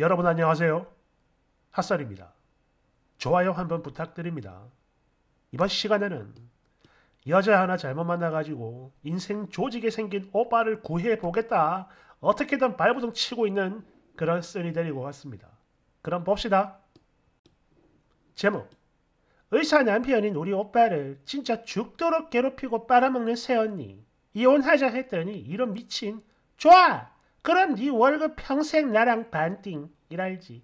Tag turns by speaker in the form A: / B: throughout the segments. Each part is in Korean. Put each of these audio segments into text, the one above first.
A: 여러분 안녕하세요. 핫살입니다 좋아요 한번 부탁드립니다. 이번 시간에는 여자 하나 잘못 만나가지고 인생 조직에 생긴 오빠를 구해보겠다 어떻게든 발부둥 치고 있는 그런 쓴이 데리고 왔습니다. 그럼 봅시다. 제목 의사 남편인 우리 오빠를 진짜 죽도록 괴롭히고 빨아먹는 새언니 이혼하자 했더니 이런 미친 좋아! 그럼 네 월급 평생 나랑 반띵이랄지.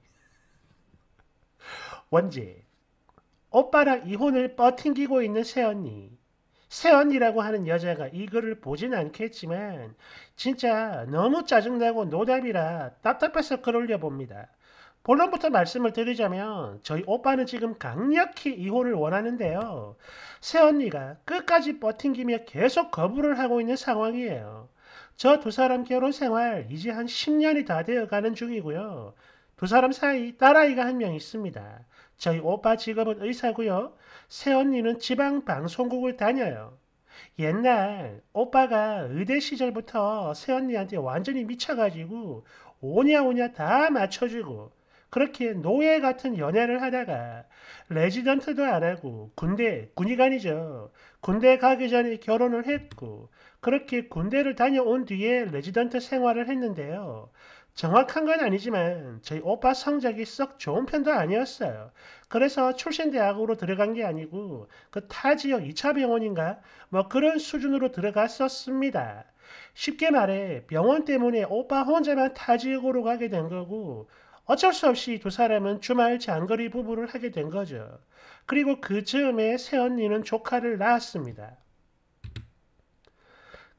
A: 원재 오빠랑 이혼을 버팅기고 있는 새언니. 새언니라고 하는 여자가 이 글을 보진 않겠지만 진짜 너무 짜증나고 노답이라 답답해서 글 올려봅니다. 본론부터 말씀을 드리자면 저희 오빠는 지금 강력히 이혼을 원하는데요. 새언니가 끝까지 버팅기며 계속 거부를 하고 있는 상황이에요. 저두 사람 결혼 생활 이제 한 10년이 다 되어가는 중이고요. 두 사람 사이 딸아이가 한 명 있습니다. 저희 오빠 직업은 의사고요. 새언니는 지방 방송국을 다녀요. 옛날 오빠가 의대 시절부터 새언니한테 완전히 미쳐가지고 오냐오냐 다 맞춰주고 그렇게 노예 같은 연애를 하다가 레지던트도 안 하고 군대, 군의관이죠. 군대 가기 전에 결혼을 했고 그렇게 군대를 다녀온 뒤에 레지던트 생활을 했는데요. 정확한 건 아니지만 저희 오빠 성적이 썩 좋은 편도 아니었어요. 그래서 출신 대학으로 들어간 게 아니고 그 타 지역 2차 병원인가 뭐 그런 수준으로 들어갔었습니다. 쉽게 말해 병원 때문에 오빠 혼자만 타 지역으로 가게 된 거고 어쩔 수 없이 두 사람은 주말 장거리 부부를 하게 된 거죠. 그리고 그 즈음에 새언니는 조카를 낳았습니다.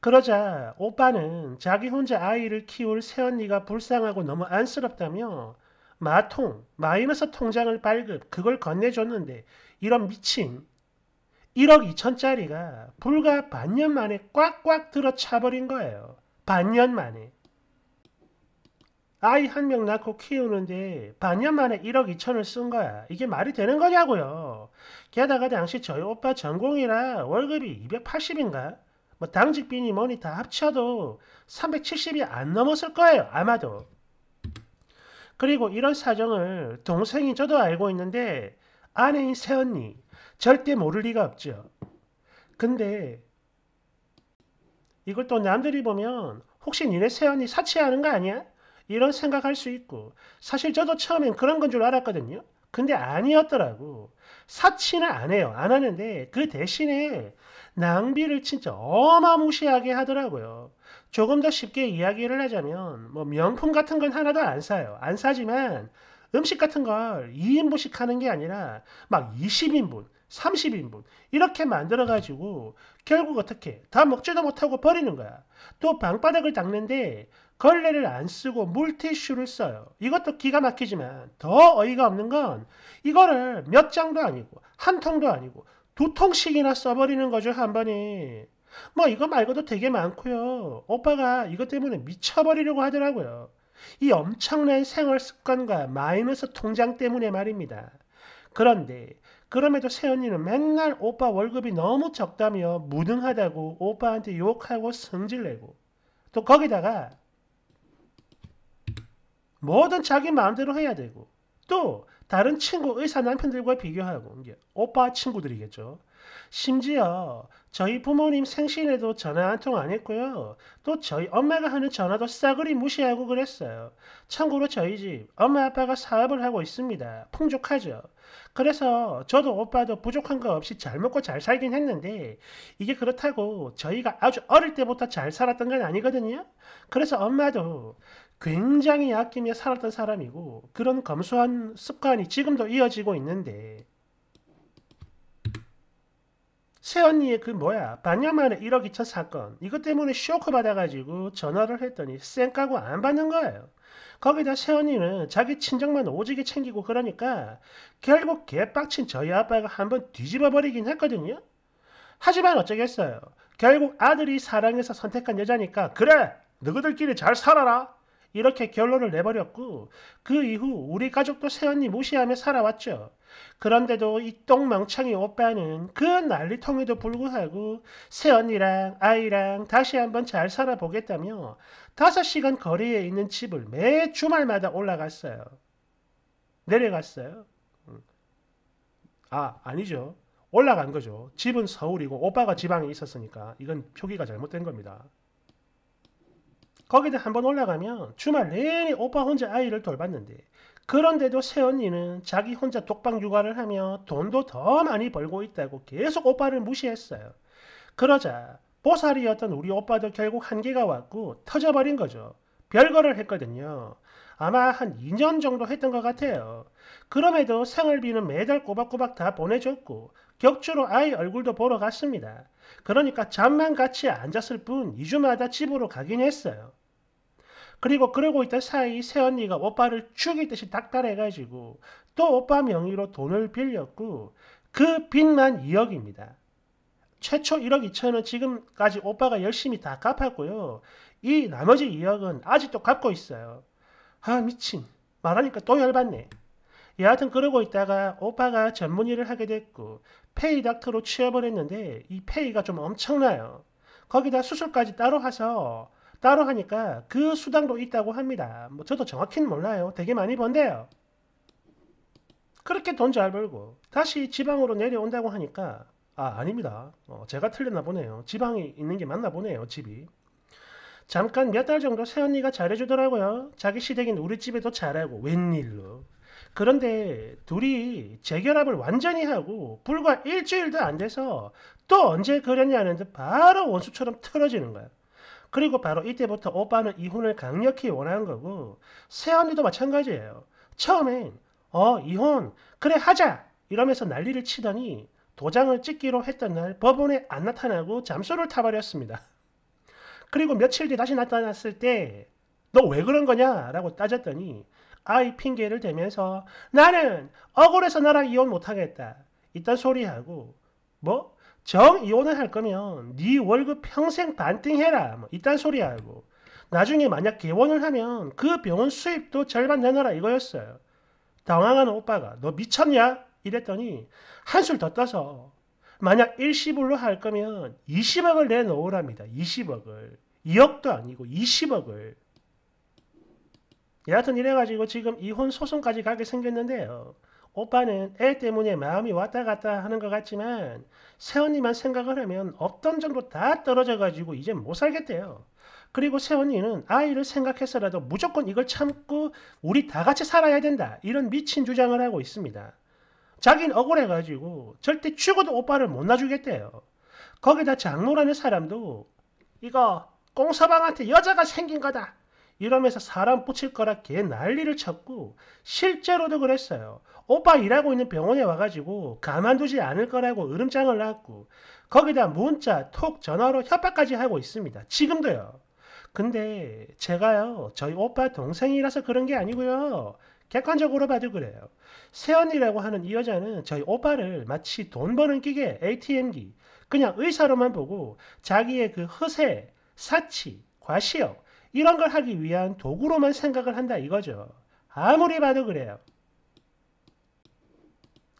A: 그러자 오빠는 자기 혼자 아이를 키울 새언니가 불쌍하고 너무 안쓰럽다며 마통, 마이너스 통장을 발급, 그걸 건네줬는데 이런 미친 1억 2천짜리가 불과 반년 만에 꽉꽉 들어차버린 거예요. 반년 만에. 아이 한 명 낳고 키우는데 반년 만에 1억 2천을 쓴 거야. 이게 말이 되는 거냐고요. 게다가 당시 저희 오빠 전공이라 월급이 280인가? 뭐 당직비니 뭐니 다 합쳐도 370이 안 넘었을 거예요. 아마도. 그리고 이런 사정을 동생이 저도 알고 있는데 아내인 새언니 절대 모를 리가 없죠. 근데 이걸 또 남들이 보면 혹시 니네 새언니 사치하는 거 아니야? 이런 생각할 수 있고 사실 저도 처음엔 그런 건 줄 알았거든요. 근데 아니었더라고. 사치는 안 해요. 안 하는데 그 대신에 낭비를 진짜 어마무시하게 하더라고요. 조금 더 쉽게 이야기를 하자면 뭐 명품 같은 건 하나도 안 사요. 안 사지만 음식 같은 걸 2인분씩 하는 게 아니라 막 20인분, 30인분 이렇게 만들어 가지고 결국 어떻게 다 먹지도 못하고 버리는 거야. 또 방바닥을 닦는데 걸레를 안 쓰고 물티슈를 써요. 이것도 기가 막히지만 더 어이가 없는 건 이거를 몇 장도 아니고 한 통도 아니고 두 통씩이나 써버리는 거죠 한 번에. 뭐 이거 말고도 되게 많고요. 오빠가 이것 때문에 미쳐버리려고 하더라고요. 이 엄청난 생활 습관과 마이너스 통장 때문에 말입니다. 그런데 그럼에도 세연이는 맨날 오빠 월급이 너무 적다며 무능하다고 오빠한테 욕하고 성질내고 또 거기다가 뭐든 자기 마음대로 해야 되고 또 다른 친구 의사 남편들과 비교하고 이제 오빠 친구들이겠죠. 심지어 저희 부모님 생신에도 전화 한 통 안 했고요. 또 저희 엄마가 하는 전화도 싸그리 무시하고 그랬어요. 참고로 저희 집 엄마 아빠가 사업을 하고 있습니다. 풍족하죠. 그래서 저도 오빠도 부족한 거 없이 잘 먹고 잘 살긴 했는데 이게 그렇다고 저희가 아주 어릴 때부터 잘 살았던 건 아니거든요. 그래서 엄마도 굉장히 아끼며 살았던 사람이고 그런 검소한 습관이 지금도 이어지고 있는데 새언니의 그 뭐야 반년 만에 1억 2천 사건 이것 때문에 쇼크 받아가지고 전화를 했더니 쌩 까고 안 받는 거예요. 거기다 새언니는 자기 친정만 오지게 챙기고 그러니까 결국 개빡친 저희 아빠가 한번 뒤집어버리긴 했거든요. 하지만 어쩌겠어요. 결국 아들이 사랑해서 선택한 여자니까 그래 너희들끼리 잘 살아라 이렇게 결론을 내버렸고 그 이후 우리 가족도 새언니 무시하며 살아왔죠. 그런데도 이똥망창이 오빠는 그 난리통에도 불구하고 새언니랑 아이랑 다시 한번 잘 살아보겠다며 5시간 거리에 있는 집을 매 주말마다 올라갔어요. 내려갔어요. 음. 아, 아니죠. 올라간 거죠. 집은 서울이고 오빠가 지방에 있었으니까 이건 표기가 잘못된 겁니다. 거기다 한번 올라가면 주말 내내 오빠 혼자 아이를 돌봤는데 그런데도 새언니는 자기 혼자 독방 육아를 하며 돈도 더 많이 벌고 있다고 계속 오빠를 무시했어요. 그러자 보살이었던 우리 오빠도 결국 한계가 왔고 터져버린 거죠. 별거를 했거든요. 아마 한 2년 정도 했던 것 같아요. 그럼에도 생활비는 매달 꼬박꼬박 다 보내줬고 격주로 아이 얼굴도 보러 갔습니다. 그러니까 잠만 같이 앉았을 뿐 2주마다 집으로 가긴 했어요. 그리고 그러고 있던 사이 새언니가 오빠를 죽이 듯이 닥달해가지고 또 오빠 명의로 돈을 빌렸고 그 빚만 2억입니다. 최초 1억 2천은 지금까지 오빠가 열심히 다 갚았고요. 이 나머지 2억은 아직도 갚고 있어요. 아 미친 말하니까 또 열받네. 여하튼 그러고 있다가 오빠가 전문의를 하게 됐고 페이 닥터로 취업을 했는데 이 페이가 좀 엄청나요. 거기다 수술까지 따로 하서 따로 하니까 그 수당도 있다고 합니다. 뭐 저도 정확히는 몰라요. 되게 많이 번대요. 그렇게 돈 잘 벌고 다시 지방으로 내려온다고 하니까 아 아닙니다. 어, 제가 틀렸나 보네요. 지방에 있는 게 맞나 보네요. 집이. 잠깐 몇 달 정도 새언니가 잘해주더라고요. 자기 시댁인 우리 집에도 잘하고 웬일로. 그런데 둘이 재결합을 완전히 하고 불과 일주일도 안 돼서 또 언제 그랬냐는 듯 바로 원수처럼 틀어지는 거야. 그리고 바로 이때부터 오빠는 이혼을 강력히 원하는 거고 새언니도 마찬가지예요. 처음엔 어 이혼 그래 하자 이러면서 난리를 치더니 도장을 찍기로 했던 날 법원에 안 나타나고 잠수를 타버렸습니다. 그리고 며칠 뒤 다시 나타났을 때 너 왜 그런 거냐라고 따졌더니 아이 핑계를 대면서 나는 억울해서 나랑 이혼 못하겠다. 이딴 소리하고 뭐 정이혼을 할 거면 네 월급 평생 반띵해라. 뭐 이딴 소리하고 나중에 만약 개원을 하면 그 병원 수입도 절반 내놔라 이거였어요. 당황한 오빠가 너 미쳤냐? 이랬더니 한술 더 떠서 만약 1시불로 할 거면 20억을 내놓으랍니다. 20억을. 2억도 아니고 20억을. 여하튼 이래가지고 지금 이혼 소송까지 가게 생겼는데요. 오빠는 애 때문에 마음이 왔다 갔다 하는 것 같지만 세언니만 생각을 하면 없던 정도 다 떨어져가지고 이제 못 살겠대요. 그리고 세언니는 아이를 생각해서라도 무조건 이걸 참고 우리 다 같이 살아야 된다. 이런 미친 주장을 하고 있습니다. 자기는 억울해가지고 절대 죽어도 오빠를 못 놔주겠대요. 거기다 장로라는 사람도 이거 꽁서방한테 여자가 생긴 거다. 이러면서 사람 붙일 거라 개 난리를 쳤고 실제로도 그랬어요. 오빠 일하고 있는 병원에 와가지고 가만두지 않을 거라고 으름장을 놨고 거기다 문자, 톡, 전화로 협박까지 하고 있습니다. 지금도요. 근데 제가요 저희 오빠 동생이라서 그런 게 아니고요 객관적으로 봐도 그래요. 세연이라고 하는 이 여자는 저희 오빠를 마치 돈 버는 기계, ATM기, 그냥 의사로만 보고 자기의 그 허세, 사치, 과시욕 이런 걸 하기 위한 도구로만 생각을 한다 이거죠. 아무리 봐도 그래요.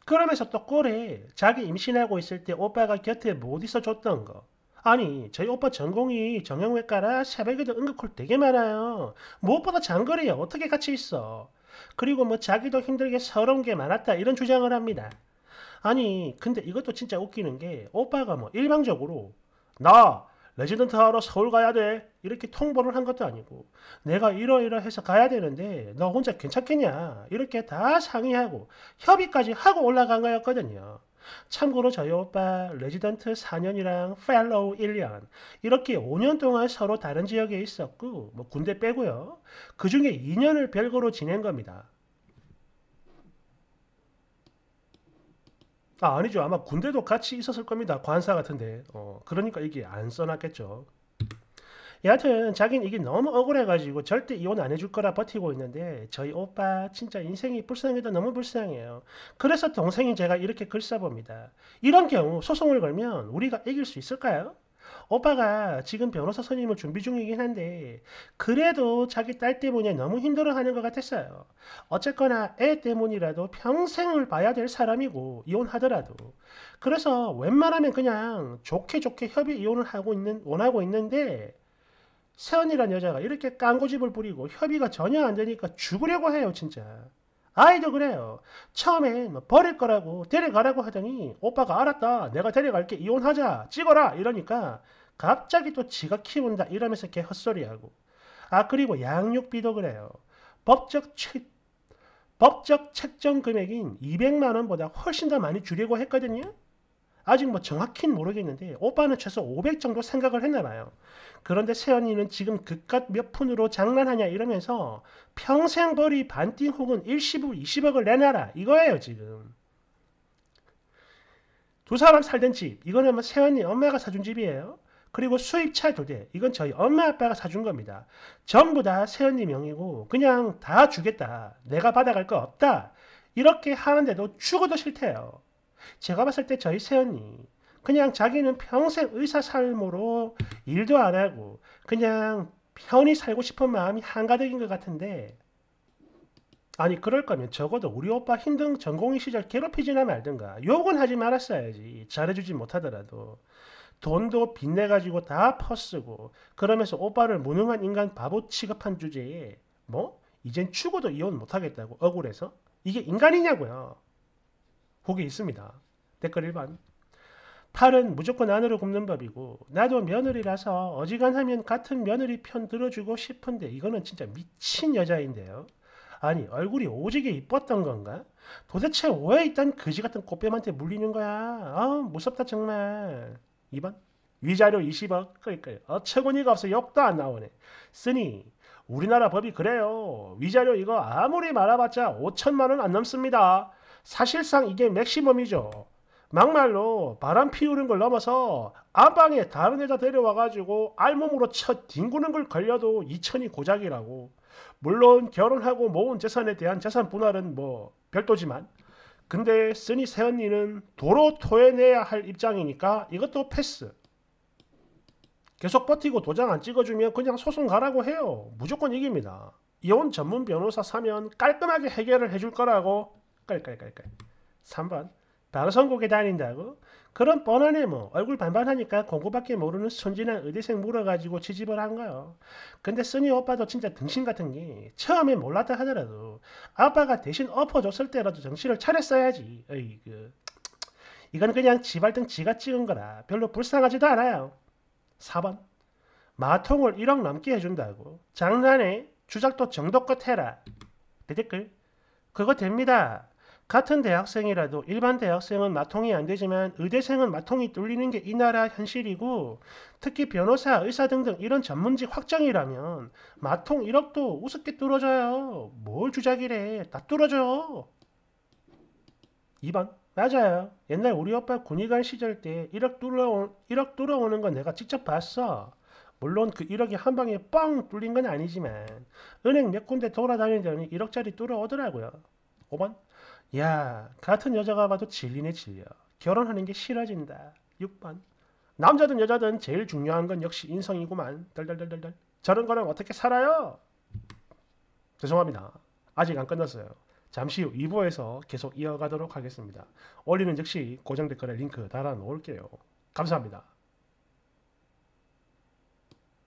A: 그러면서 또 꼴에 자기 임신하고 있을 때 오빠가 곁에 못 있어줬던 거. 아니 저희 오빠 전공이 정형외과라 새벽에도 응급콜 되게 많아요. 무엇보다 장거리야 어떻게 같이 있어. 그리고 뭐 자기도 힘들게 서러운 게 많았다 이런 주장을 합니다. 아니 근데 이것도 진짜 웃기는 게 오빠가 뭐 일방적으로 나 레지던트 하러 서울 가야 돼 이렇게 통보를 한 것도 아니고 내가 이러이러해서 가야 되는데 너 혼자 괜찮겠냐 이렇게 다 상의하고 협의까지 하고 올라간 거였거든요. 참고로 저희 오빠 레지던트 4년이랑 펠로우 1년 이렇게 5년 동안 서로 다른 지역에 있었고 뭐 군대 빼고요. 그 중에 2년을 별거로 지낸 겁니다. 아 아니죠 아마 군대도 같이 있었을 겁니다. 관사 같은데 어, 그러니까 이게 안 써놨겠죠. 여하튼 자기는 이게 너무 억울해가지고 절대 이혼 안 해줄 거라 버티고 있는데 저희 오빠 진짜 인생이 불쌍해도 너무 불쌍해요. 그래서 동생이 제가 이렇게 글 써봅니다. 이런 경우 소송을 걸면 우리가 이길 수 있을까요? 오빠가 지금 변호사 선임을 준비 중이긴 한데 그래도 자기 딸 때문에 너무 힘들어하는 것 같았어요. 어쨌거나 애 때문이라도 평생을 봐야 될 사람이고 이혼하더라도 그래서 웬만하면 그냥 좋게 좋게 협의 이혼을 하고 있는 원하고 있는데 세언이란 여자가 이렇게 깡고집을 부리고 협의가 전혀 안 되니까 죽으려고 해요 진짜 아이도 그래요 처음에뭐 버릴 거라고 데려가라고 하더니 오빠가 알았다 내가 데려갈게 이혼하자 찍어라 이러니까 갑자기 또 지가 키운다 이러면서 걔 헛소리하고 아 그리고 양육비도 그래요 법적 채, 법적 책정 금액인 200만 원보다 훨씬 더 많이 주려고 했거든요 아직 뭐 정확히는 모르겠는데 오빠는 최소 500 정도 생각을 했나 봐요. 그런데 세연이는 지금 그깟 몇 푼으로 장난하냐 이러면서 평생 벌이 반띵 혹은 일시부 20억을 내놔라 이거예요 지금. 두 사람 살던 집 이거는 뭐 세연이 엄마가 사준 집이에요. 그리고 수입차 두 대. 이건 저희 엄마 아빠가 사준 겁니다. 전부 다 세연이 명이고 그냥 다 주겠다. 내가 받아갈 거 없다. 이렇게 하는데도 죽어도 싫대요. 제가 봤을 때 저희 세연이 그냥 자기는 평생 의사 삶으로 일도 안 하고 그냥 편히 살고 싶은 마음이 한가득인 것 같은데 아니 그럴 거면 적어도 우리 오빠 힘든 전공의 시절 괴롭히지나 말든가 욕은 하지 말았어야지 잘해주지 못하더라도 돈도 빚내가지고 다 퍼쓰고 그러면서 오빠를 무능한 인간 바보 취급한 주제에 뭐? 이젠 죽어도 이혼 못하겠다고 억울해서? 이게 인간이냐고요 거기 있습니다. 댓글 1번. 팔은 무조건 안으로 굽는 법이고 나도 며느리라서 어지간하면 같은 며느리 편 들어주고 싶은데 이거는 진짜 미친 여자인데요. 아니 얼굴이 오지게 이뻤던 건가? 도대체 왜 일단 그지 같은 꽃뱀한테 물리는 거야? 아 무섭다 정말. 2번 위자료 20억 그러니까 어처구니가 없어 역도 안 나오네. 쓰니 우리나라 법이 그래요. 위자료 이거 아무리 말아봤자 5천만 원 안 넘습니다. 사실상 이게 맥시멈이죠. 막말로 바람 피우는 걸 넘어서 안방에 다른 여자 데려와가지고 알몸으로 쳐 뒹구는 걸 걸려도 이천이 고작이라고. 물론 결혼하고 모은 재산에 대한 재산 분할은 뭐 별도지만 근데 쓰니 새언니는 도로 토해내야 할 입장이니까 이것도 패스. 계속 버티고 도장 안 찍어주면 그냥 소송 가라고 해요. 무조건 이깁니다. 이혼 전문 변호사 사면 깔끔하게 해결을 해줄 거라고 깔깔깔깔. 3번 방송국에 다닌다고? 그런 뻔하네 뭐. 얼굴 반반하니까 공부밖에 모르는 순진한 의대생 물어가지고 취집을 한 거요. 근데 쓰니 오빠도 진짜 등신 같은 게 처음에 몰랐다 하더라도 아빠가 대신 엎어줬을 때라도 정신을 차렸어야지. 어이 그 이건 그냥 지발등 지가 찍은 거라 별로 불쌍하지도 않아요. 4번 마통을 1억 넘게 해준다고 장난해 주작도 정도껏 해라. 내 댓글 그거 됩니다. 같은 대학생이라도 일반 대학생은 마통이 안 되지만 의대생은 마통이 뚫리는 게 이 나라 현실이고 특히 변호사, 의사 등등 이런 전문직 확장이라면 마통 1억도 우습게 뚫어져요. 뭘 주작이래. 다 뚫어져. 2번. 맞아요. 옛날 우리 오빠 군의관 시절 때 1억 뚫어온, 1억 뚫어오는 건 내가 직접 봤어. 물론 그 1억이 한 방에 뻥 뚫린 건 아니지만 은행 몇 군데 돌아다니더니 1억짜리 뚫어오더라고요. 5번 야 같은 여자가 봐도 질리네 질려 결혼하는 게 싫어진다 6번 남자든 여자든 제일 중요한 건 역시 인성이구만 덜덜덜덜덜 저런 거는 어떻게 살아요? 죄송합니다 아직 안 끝났어요 잠시 후 2부에서 계속 이어가도록 하겠습니다 올리는 즉시 고정 댓글에 링크 달아 놓을게요 감사합니다